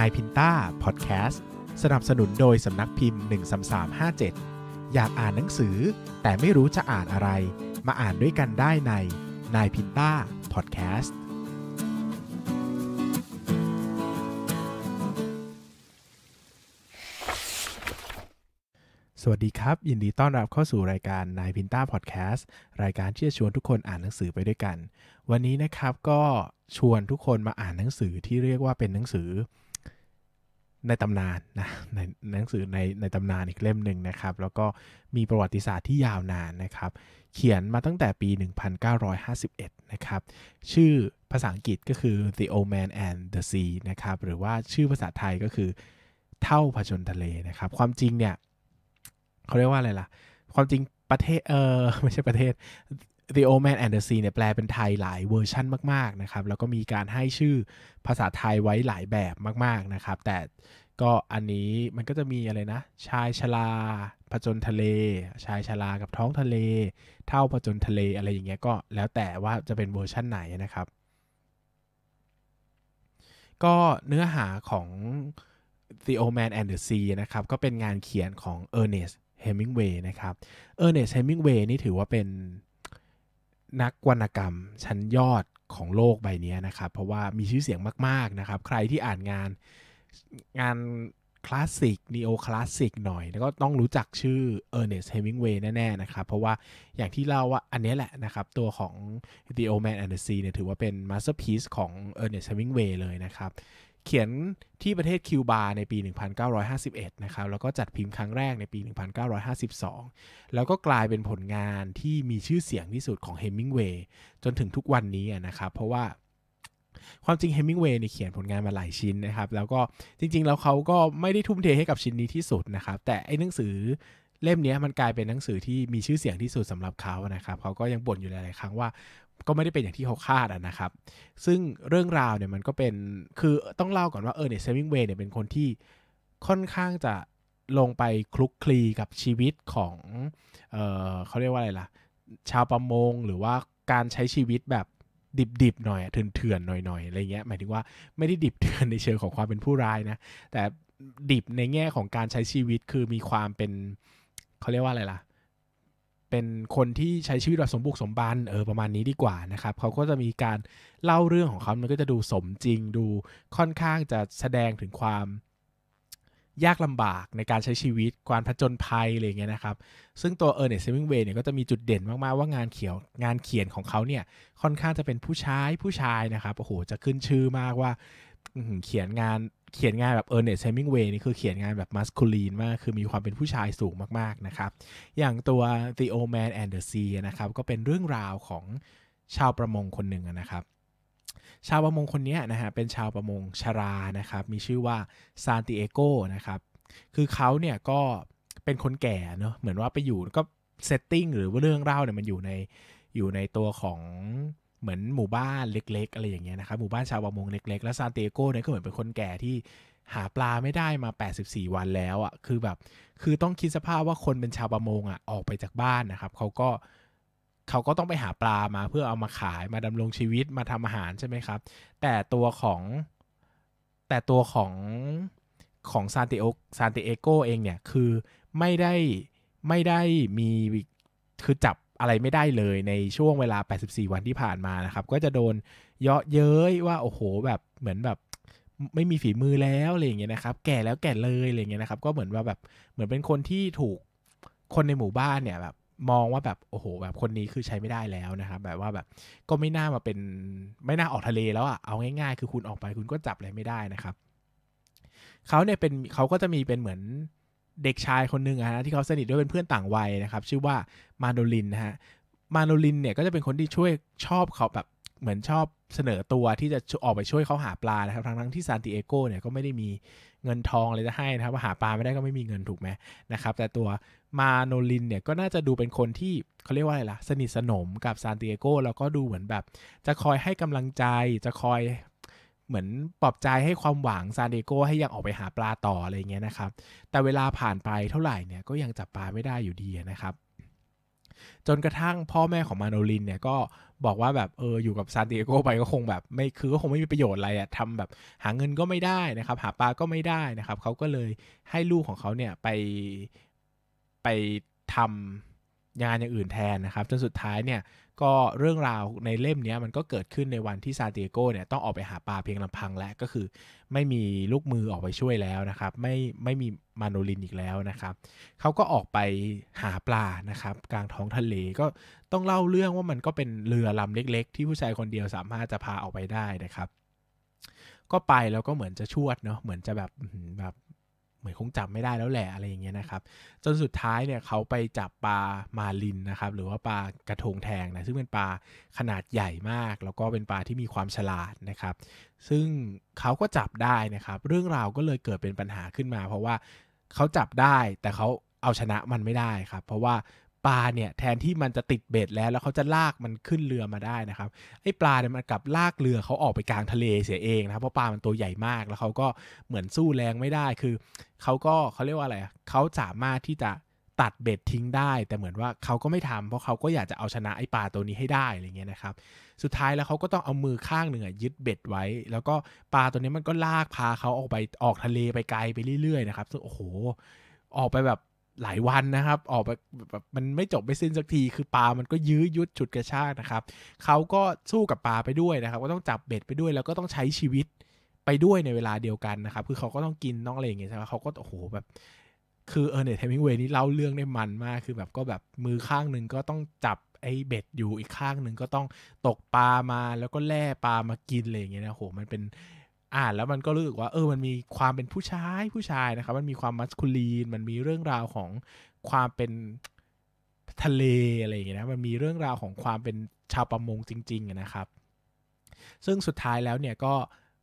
นายพินต้าพอดแคสต์สนับสนุนโดย สำนักพิมพ์ 13357 อยากอ่านหนังสือ แต่ไม่รู้จะอ่านอะไร มาอ่านด้วยกันได้ในนายพินต้าพอดแคสต์สวัสดีครับ ยินดีต้อนรับเข้าสู่รายการนายพินต้าพอดแคสต์รายการที่จะชวนทุกคนอ่านหนังสือไปด้วยกัน วันนี้นะครับก็ชวนทุกคนมาอ่านหนังสือที่เรียกว่าเป็นหนังสือในตำนานนะในหนังสือในในตำนานอีกเล่มหนึ่งนะครับ แล้วก็มีประวัติศาสตร์ที่ยาวนานนะครับ เขียนมาตั้งแต่ปี 1951 นะครับ ชื่อภาษาอังกฤษก็คือ The Old Man and the Sea นะครับ หรือว่าชื่อภาษาไทยก็คือเท่าผชนทะเลนะครับ ความจริงเนี่ยเขาเรียกว่าอะไรล่ะ ความจริงประเทศ เออไม่ใช่ประเทศ The Old Man and the Sea เนี่ยแปลเป็นไทยหลายเวอร์ชั่นมากๆนะครับ แล้วก็มีการให้ชื่อภาษาไทยไว้หลายแบบมากๆนะครับแต่ก็อันนี้มันก็จะมีอะไรนะ ชายชลาผจญทะเล ชายชลากับท้องทะเล เท่าผจญทะเลอะไรอย่างเงี้ยก็แล้วแต่ว่าจะเป็นเวอร์ชั่นไหนนะครับ ก็เนื้อหาของ The Old Man and the Sea นะครับ ก็เป็นงานเขียนของ Ernest Hemingway นะครับ Ernest Hemingway นี่ถือว่าเป็นนักวรรณกรรมชั้นยอดของโลกใบนี้นะครับ เพราะว่ามีชื่อเสียงมากๆนะครับ ใครที่อ่านงานงานคลาสสิกนีโอคลาสสิกหน่อย แล้วก็ต้องรู้จักชื่อเออร์เนสต์เฮมิงเวย์แน่ๆนะครับ เพราะว่าอย่างที่เล่าว่าอันนี้แหละนะครับ ตัวของ The Old Man and the Sea เนี่ยถือว่าเป็นมาสเตอร์พีซของเออร์เนสต์เฮมิงเวย์เลยนะครับเขียนที่ประเทศคิวบาในปี 1951 นะครับ แล้วก็จัดพิมพ์ครั้งแรกในปี1952 แล้วก็กลายเป็นผลงานที่มีชื่อเสียงที่สุดของเฮมิงเวย์ จนถึงทุกวันนี้นะครับ เพราะว่าความจริงเฮมิงเวย์เนี่ยเขียนผลงานมาหลายชิ้นนะครับ แล้วก็จริงๆ แล้วเขาก็ไม่ได้ทุ่มเทให้กับชิ้นนี้ที่สุดนะครับ แต่ไอ้หนังสือเล่มนี้มันกลายเป็นหนังสือที่มีชื่อเสียงที่สุดสำหรับเขานะครับเขาก็ยังบ่นอยู่หลายๆครั้งว่าก็ไม่ได้เป็นอย่างที่เขาคาดนะครับ ซึ่งเรื่องราวเนี่ยมันก็เป็นคือต้องเล่าก่อนว่าเออเนี่ยเซมิงเวย์เนี่ยเป็นคนที่ค่อนข้างจะลงไปคลุกคลีกับชีวิตของ เออเขาเรียกว่าอะไรล่ะชาวประมงหรือว่าการใช้ชีวิตแบบดิบๆหน่อยเถื่อนๆหน่อยๆอะไรเงี้ย หมายถึงว่าไม่ได้ดิบเถื่อนในเชิงของความเป็นผู้ร้ายนะ แต่ดิบในแง่ของการใช้ชีวิตคือมีความเป็น เขาเรียกว่าอะไรล่ะเป็นคนที่ใช้ชีวิตแบบสมบุกสมบันเออประมาณนี้ดีกว่านะครับ เขาก็จะมีการเล่าเรื่องของเขา มันก็จะดูสมจริง ดูค่อนข้างจะแสดงถึงความยากลำบากในการใช้ชีวิตการผจญภัยอะไรเงี้ยนะครับ ซึ่งตัวเออร์เนสต์เซมิงเวย์เนี่ยก็จะมีจุดเด่นมาก ๆ ว่างานเขียวงานเขียนของเขาเนี่ยค่อนข้างจะเป็นผู้ชาย ผู้ชายนะครับโอ้โหจะขึ้นชื่อมากว่าเขียนงานเขียนงานแบบเออร์เนสเชมิงเวย์นี่คือเขียนงานแบบมัสคูลีนมาก คือมีความเป็นผู้ชายสูงมากๆนะครับ อย่างตัว The Old Man and the Sea นะครับ ก็เป็นเรื่องราวของชาวประมงคนหนึ่งนะครับ ชาวประมงคนนี้นะฮะเป็นชาวประมงชารานะครับ มีชื่อว่าซานติเอโกนะครับคือเขาเนี่ยก็เป็นคนแก่เนาะเหมือนว่าไปอยู่ก็เซตติ้งหรือว่าเรื่องเล่าเนี่ยมันอยู่ในอยู่ในตัวของเหมือนหมู่บ้านเล็ก ๆอะไรอย่างเงี้ยนะครับหมู่บ้านชาวประมงเล็กๆ แล้วซานเตโกเนี่ยก็เหมือนเป็นคนแก่ที่หาปลาไม่ได้มา 84 วันแล้วอะ่ะคือแบบคือต้องคิดสภาพว่าคนเป็นชาวประมงอะ่ะออกไปจากบ้านนะครับเขาก็เขาก็ต้องไปหาปลามาเพื่อเอามาขายมาดำรงชีวิตมาทำอาหารใช่ไหมครับ แต่ตัวของแต่ตัวของของซานติโอซานติเอโกเองเนี่ยคือไม่ได้ไม่ได้มีคือจับอะไรไม่ได้เลยในช่วงเวลา 84 วันที่ผ่านมานะครับ ก็จะโดนเยาะเย้ยว่า โอ้โห แบบเหมือนแบบไม่มีฝีมือแล้วอะไรอย่างเงี้ยนะครับ แก่แล้วแก่เลยอะไรอย่างเงี้ยนะครับ ก็เหมือนว่าแบบเหมือนเป็นคนที่ถูกคนในหมู่บ้านเนี่ยแบบมองว่าแบบโอ้โห แบบคนนี้คือใช้ไม่ได้แล้วนะครับ แบบว่าแบบก็ไม่น่ามาเป็นไม่น่าออกทะเลแล้วอะ่ะ เอาง่าย ๆ คือคุณออกไปคุณก็จับอะไรไม่ได้นะครับ เขาเนี่ยเป็นเขาก็จะมีเป็นเหมือนเด็กชายคนหนึ่งนะที่เขาสนิทด้วยเป็นเพื่อนต่างวัยนะครับชื่อว่ามาโดลินนะฮะมาโดลินเนี่ยก็จะเป็นคนที่ช่วยชอบเขาแบบเหมือนชอบเสนอตัวที่จะออกไปช่วยเขาหาปลานะครับทั้งทั้งที่ซานติเอโกเนี่ยก็ไม่ได้มีเงินทองอะไรจะให้นะครับว่าหาปลาไม่ได้ก็ไม่มีเงินถูกไหมนะครับแต่ตัวมาโนลินเนี่ยก็น่าจะดูเป็นคนที่เขาเรียกว่าอะไรล่ะสนิทสนมกับซานติเอโก แล้วก็ดูเหมือนแบบจะคอยให้กำลังใจจะคอยเหมือนปลอบใจให้ความหวังซานเดโกให้ยังออกไปหาปลาต่ออะไรเงี้ยนะครับแต่เวลาผ่านไปเท่าไหร่เนี่ยก็ยังจับปลาไม่ได้อยู่ดีนะครับ จนกระทั่งพ่อแม่ของมาโนลินเนี่ยก็บอกว่าแบบเอออยู่กับซานดิเดโกไปก็คงแบบไม่คือก็คงไม่มีประโยชน์อะไรอะทำแบบหาเงินก็ไม่ได้นะครับหาปลาก็ไม่ได้นะครับเขาก็เลยให้ลูกของเขาเนี่ยไปไปทำงานอย่างอื่นแทนนะครับ จนสุดท้ายเนี่ยก็เรื่องราวในเล่มนี้มันก็เกิดขึ้นในวันที่ซาเตียโกเนี่ยต้องออกไปหาปลาเพียงลำพัง และก็คือ ไม่มีลูกมือออกไปช่วยแล้วนะครับ ไม่ไม่มีมาโนลินอีกแล้วนะครับเขาก็ออกไปหาปลานะครับ กลางท้องทะเลก็ต้องเล่าเรื่องว่ามันก็เป็นเรือลำเล็ก ๆ ที่ผู้ชายคนเดียวสามารถจะพาออกไปได้นะครับ ก็ไปแล้วก็เหมือนจะชวดเนาะเหมือนจะแบบแบบเหมือนคงจับไม่ได้แล้วแหละอะไรอย่างเงี้ยนะครับ จนสุดท้ายเนี่ยเขาไปจับปลามาลินนะครับ หรือว่าปลากระทงแทงนะซึ่งเป็นปลาขนาดใหญ่มาก แล้วก็เป็นปลาที่มีความฉลาดนะครับซึ่งเขาก็จับได้นะครับ เรื่องราวก็เลยเกิดเป็นปัญหาขึ้นมา เพราะว่าเขาจับได้แต่เขาเอาชนะมันไม่ได้ครับเพราะว่าปลาเนี่ยแทนที่มันจะติดเบ็ดแล้ว แล้วเขาจะลากมันขึ้นเรือมาได้นะครับไอ้ปลาเนี่ยมันกลับลากเรือเขาออกไปกลางทะเลเสียเองนะครับเพราะปลามันตัวใหญ่มากแล้วเขาก็เหมือนสู้แรงไม่ได้คือเขาก็เขาเรียกว่าอะไรเขาสามารถที่จะตัดเบ็ดทิ้งได้ แต่เหมือนว่าเขาก็ไม่ทำ เพราะเขาก็อยากจะเอาชนะไอ้ปลาตัวนี้ให้ได้อะไรเงี้ยนะครับสุดท้ายแล้วเขาก็ต้องเอามือข้างหนึ่งยึดเบ็ดไว้ แล้วก็ปลาตัวนี้มันก็ลากพาเขาออกไปออกทะเลไปไกลไปเรื่อยๆนะครับซึ่งโอ้โหออกไปแบบหลายวันนะครับ ออกแบบมันไม่จบไม่สิ้นสักที คือปลามันก็ยื้อยุดฉุดกระชากนะครับเขาก็สู้กับปลาไปด้วยนะครับ ก็ต้องจับเบ็ดไปด้วยแล้วก็ต้องใช้ชีวิตไปด้วยในเวลาเดียวกันนะครับ คือเขาก็ต้องกินน้องอะไรอย่างเงี้ยใช่ไหมเขาก็โอ้โหแบบ คือเออร์เนสต์เทมิงเวย์นี่เล่าเรื่องได้มันมากคือแบบก็แบบมือข้างหนึ่งก็ต้องจับไอ้เบ็ดอยู่อีกข้างหนึ่งก็ต้องตกปลามาแล้วก็แล่ปลามากินอะไรอย่างเงี้ยนะโหมันเป็นอ่านแล้วมันก็รู้สึกว่าเออมันมีความเป็นผู้ชายผู้ชายนะครับ มันมีความมัสคูลีนมันมีเรื่องราวของความเป็นทะเลอะไรอย่างเงี้ยนะมันมีเรื่องราวของความเป็นชาวประมงจริงๆนะครับ ซึ่งสุดท้ายแล้วเนี่ยก็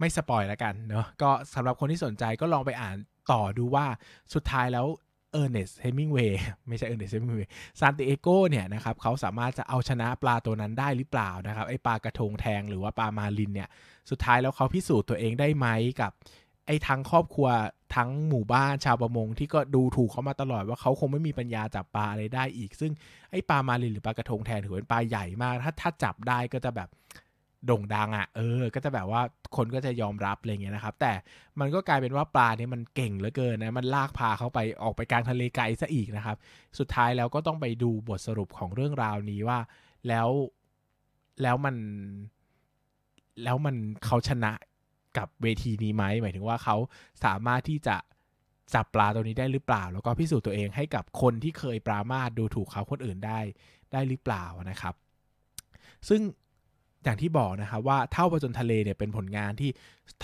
ไม่สปอยแล้วกันเนาะก็สำหรับคนที่สนใจก็ลองไปอ่านต่อดูว่าสุดท้ายแล้วเออร์เนสเฮมิงเวย์ไม่ใช่เออร์เนสเฮมิงเวย์ซานติเอโกเนี่ยนะครับเขาสามารถจะเอาชนะปลาตัวนั้นได้หรือเปล่านะครับไอปลากระทงแทงหรือว่าปลามาลินเนี่ยสุดท้ายแล้วเขาพิสูจน์ตัวเองได้ไหมกับ ไอทั้งครอบครัวทั้งหมู่บ้านชาวประมงที่ก็ดูถูกเขามาตลอดว่าเขาคงไม่มีปัญญาจับปลาอะไรได้อีก ซึ่งไอปลามาลินหรือปลากระทงแทนถือเป็นปลาใหญ่มากถ้าถ้าจับได้ก็จะแบบโด่งดังอะ่ะ เออ ก็จะแบบว่าคนก็จะยอมรับอะไรเงี้ยนะครับ แต่มันก็กลายเป็นว่าปลาเนี่ยมันเก่งเหลือเกินนะ มันลากพาเขาไป ออกไปกลางทะเลไกลซะอีกนะครับ สุดท้ายแล้วก็ต้องไปดูบทสรุปของเรื่องราวนี้ว่า แล้ว แล้วมัน แล้วมันเขาชนะกับเวทีนี้ไหม หมายถึงว่าเขาสามารถที่จะจับปลาตัวนี้ได้หรือเปล่า แล้วก็พิสูจน์ตัวเองให้กับคนที่เคยปรามาดูถูกเขาคนอื่นได้ ได้หรือเปล่านะครับ ซึ่งอย่างที่บอกนะครับว่าเท่าประจนทะเลเนี่ยเป็นผลงานที่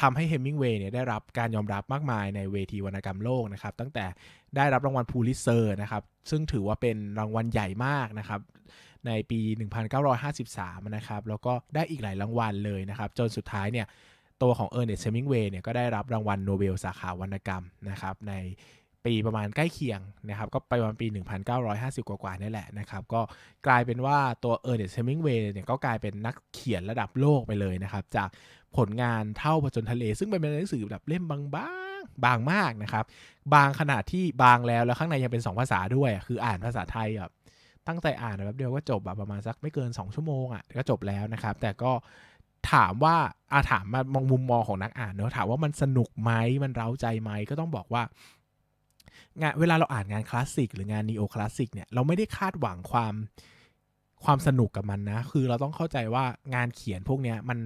ทำให้เฮมิงเวย์เนี่ยได้รับการยอมรับมากมายในเวทีวรรณกรรมโลกนะครับตั้งแต่ได้รับรางวัลพูลิเซอร์นะครับซึ่งถือว่าเป็นรางวัลใหญ่มากนะครับในปี 1953 นะครับแล้วก็ได้อีกหลายรางวัลเลยนะครับจนสุดท้ายเนี่ยตัวของเออร์เนสต์เฮมิงเวย์เนี่ยก็ได้รับรางวัลโนเบลสาขาวรรณกรรมนะครับในปีประมาณใกล้เคียงนะครับ ก็ไปประมาณปี 1950 กว่าๆ นี่แหละนะครับ ก็กลายเป็นว่าตัวเออร์เนสต์เฮมิงเวย์เนี่ย ก็กลายเป็นนักเขียนระดับโลกไปเลยนะครับ จากผลงานเท่าผจญทะเล ซึ่งเป็นหนังสือแบบเล่มบางๆ บางมากนะครับ บางขนาดที่บางแล้วแล้วข้างในยังเป็น 2 ภาษาด้วย คืออ่านภาษาไทยแบบตั้งใจอ่านแบบเดียวก็จบแบบประมาณสักไม่เกิน2ชั่วโมงอ่ะ ก็จบแล้วนะครับ แต่ก็ถามว่าอาถามมามองมุมมองของนักอ่านเนอะถามว่ามันสนุกไหมมันเร้าใจไหมก็ต้องบอกว่างานเวลาเราอ่านงานคลาสสิกหรืองานนีโอคลาสสิกเนี่ยเราไม่ได้คาดหวังความความสนุกกับมันนะ คือเราต้องเข้าใจว่างานเขียนพวกเนี้ยมัน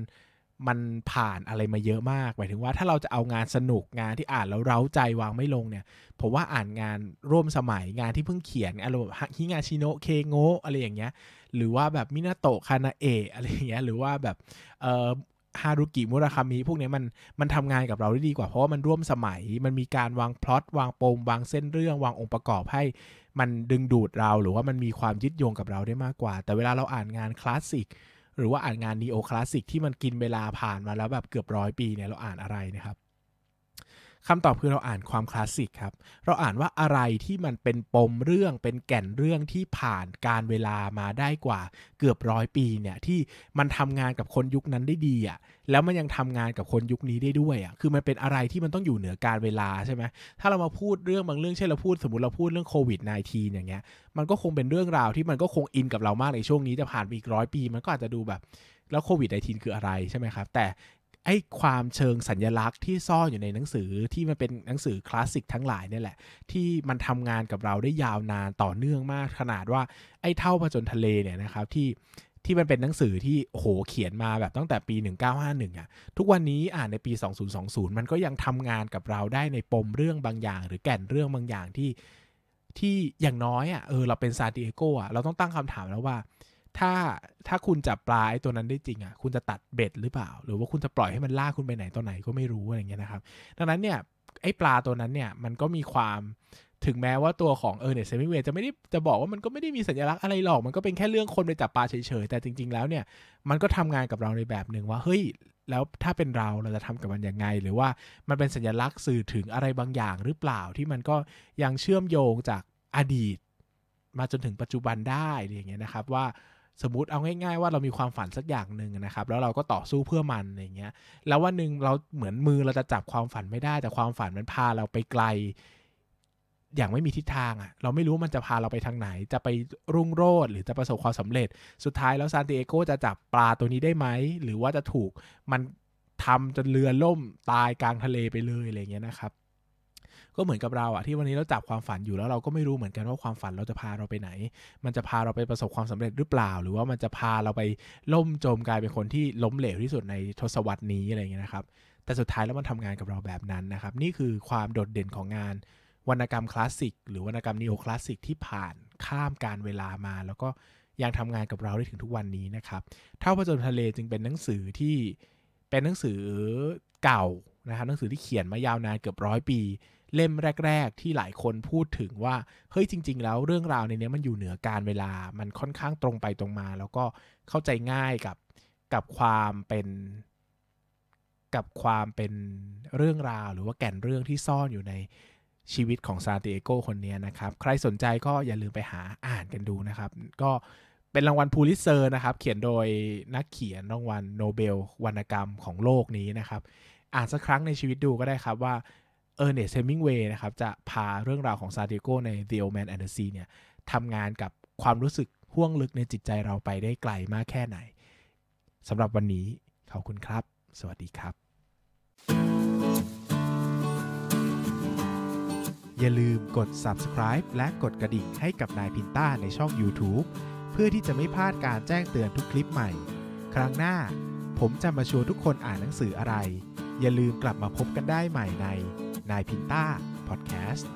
มันผ่านอะไรมาเยอะมากหมายถึงว่าถ้าเราจะเอางานสนุกงานที่อ่านแล้วเร้าใจวางไม่ลงเนี่ยผมว่าอ่านงานร่วมสมัยงานที่เพิ่งเขียนอารมณ์ฮิงาชิโนะเคโงะอะไรอย่างเงี้ย หรือว่าแบบมินาโตะคานาเอะอะไรอย่างเงี้ยหรือว่าแบบฮารุกิมุราคามิพวกนี้มันมันทำงานกับเราได้ดีกว่าเพราะว่ามันร่วมสมัย มันมีการวางพล็อตวางปมวางเส้นเรื่อง วางองค์ประกอบให้มันดึงดูดเราหรือว่ามันมีความยึดโยงกับเราได้มากกว่า แต่เวลาเราอ่านงานคลาสสิกหรือว่าอ่านงานนีโอคลาสสิกที่มันกินเวลาผ่านมาแล้วแบบเกือบร้อยปีเนี่ยเราอ่านอะไรนะครับคำตอบคือเราอ่านความคลาสสิกครับ เราอ่านว่าอะไรที่มันเป็นปมเรื่องเป็นแก่นเรื่องที่ผ่านการเวลามาได้กว่าเกือบร้อยปีเนี่ยที่มันทำงานกับคนยุคนั้นได้ดีอะ่ะแล้วมันยังทำงานกับคนยุคนี้ได้ด้วยอะ่ะคือมันเป็นอะไรที่มันต้องอยู่เหนือการเวลาใช่ไหมถ้าเรามาพูดเรื่องบางเรื่องเช่นเราพูดสมมติเราพูดเรื่องโควิด -19 อย่างเงี้ยมันก็คงเป็นเรื่องราวที่มันก็คงอินกับเรามากในช่วงนี้จะผ่านไปอีกร้อยปีมันก็อาจจะดูแบบแล้วโควิด -19 คืออะไรใช่ไหมครับ แต่ไอ้ความเชิงสัญญลักษณ์ที่ซ่อนอยู่ในหนังสือที่มันเป็นหนังสือคลาสสิกทั้งหลายเนี่ยแหละที่มันทำงานกับเราได้ยาวนานต่อเนื่องมาก ขนาดว่าไอ้เท่าผจญทะเลเนี่ยนะครับที่ที่มันเป็นหนังสือที่โหเขียนมาแบบตั้งแต่ปี 1951อ่ะทุกวันนี้อ่านในปี 2020 มันก็ยังทำงานกับเราได้ในปมเรื่องบางอย่าง หรือแก่นเรื่องบางอย่างที่ ที่อย่างน้อยอ่ะเออเราเป็นซานติเอโกอ่ะเราต้องตั้งคำถามแล้วว่าถ้าถ้าคุณจับปลาไอ้ตัวนั้นได้จริงอ่ะคุณจะตัดเบ็ดหรือเปล่า หรือว่าคุณจะปล่อยให้มันล่าคุณไปไหนตัวไหนก็ไม่รู้อะไรเงี้ยนะครับ ดังนั้นเนี่ยไอ้ปลาตัวนั้นเนี่ยมันก็มีความถึงแม้ว่าตัวของเออเนี่ยเซมิเวจะไม่ได้จะบอกว่ามันก็ไม่ได้มีสัญลักษณ์อะไรหรอก มันก็เป็นแค่เรื่องคนไปจับปลาเฉยๆ แต่จริงๆแล้วเนี่ยมันก็ทำงานกับเราในแบบหนึ่งว่าเฮ้ยแล้วถ้าเป็นเราเราจะทำกับมันยังไง หรือว่ามันเป็นสัญลักษณ์สื่อถึงอะไรบางอย่างหรือเปล่าที่มันก็ยังเชื่อมโยงจากอดีต มาจนถึงปัจจุบันได้อะไรอย่างเงี้ยนะครับว่าสมมติเอาง่ายๆว่าเรามีความฝันสักอย่างหนึ่งนะครับ แล้วเราก็ต่อสู้เพื่อมันอย่างเงี้ยแล้ววันหนึ่งเราเหมือนมือเราจะจับความฝันไม่ได้ แต่ความฝันมันพาเราไปไกลอย่างไม่มีทิศทางอ่ะเราไม่รู้มันจะพาเราไปทางไหน จะไปรุ่งโรจน์หรือจะประสบความสำเร็จสุดท้ายแล้วซานติเอโกจะจับปลาตัวนี้ได้ไหมหรือว่าจะถูกมันทำจนเรือล่มตายกลางทะเลไปเลยอะไรเงี้ยนะครับก็เหมือนกับเราอะที่วันนี้เราจับความฝันอยู่แล้วเราก็ไม่รู้เหมือนกันว่าความฝันเราจะพาเราไปไหน มันจะพาเราไปประสบความสำเร็จหรือเปล่า หรือว่ามันจะพาเราไปล่มจมกลายเป็นคนที่ล้มเหลวที่สุดในทศวรรษนี้อะไรเงี้ยนะครับ แต่สุดท้ายแล้วมันทำงานกับเราแบบนั้นนะครับนี่คือความโดดเด่นของงาน วรรณกรรมคลาสสิกหรือวรรณกรรมนีโอคลาสสิก ที่ผ่านข้ามการเวลามา แล้วก็ยังทำงานกับเราได้ถึงทุกวันนี้นะครับเท่าพระจนทะเลจึงเป็นหนังสือที่เป็นหนังสือเก่านะครับหนังสือที่เขียนมายาวนานเกือบร้อยปี เล่มแรก ๆ ที่หลายคนพูดถึงว่า เฮ้ย จริง ๆ แล้วเรื่องราวในนี้มันอยู่เหนือการเวลา มันค่อนข้างตรงไปตรงมา แล้วก็เข้าใจง่ายกับกับความเป็น กับความเป็นเรื่องราว หรือว่าแก่นเรื่องที่ซ่อนอยู่ในชีวิตของซานติเอโกคนนี้นะครับ ใครสนใจก็อย่าลืมไปหาอ่านกันดูนะครับ ก็เป็นรางวัลพูลิเซอร์นะครับ เขียนโดยนักเขียนรางวัลโนเบลวรรณกรรมของโลกนี้นะครับอ่านสักครั้งในชีวิตดูก็ได้ครับว่าเออร์เนสต์เฮมิงเวย์นะครับ จะพาเรื่องราวของซาดิโกใน The Old Man and the Sea เนี่ยทำงานกับความรู้สึกห่วงลึกในจิตใจเราไปได้ไกลมากแค่ไหนสำหรับวันนี้ ขอบคุณครับ สวัสดีครับ อย่าลืมกด subscribe และกดกระดิ่งให้กับนายพินต้าในช่อง YouTube เพื่อที่จะไม่พลาดการแจ้งเตือนทุกคลิปใหม่ ครั้งหน้าผมจะมาชวนทุกคนอ่านหนังสืออะไรอย่าลืมกลับมาพบกันได้ใหม่ในนายพินต้าพอดแคสต์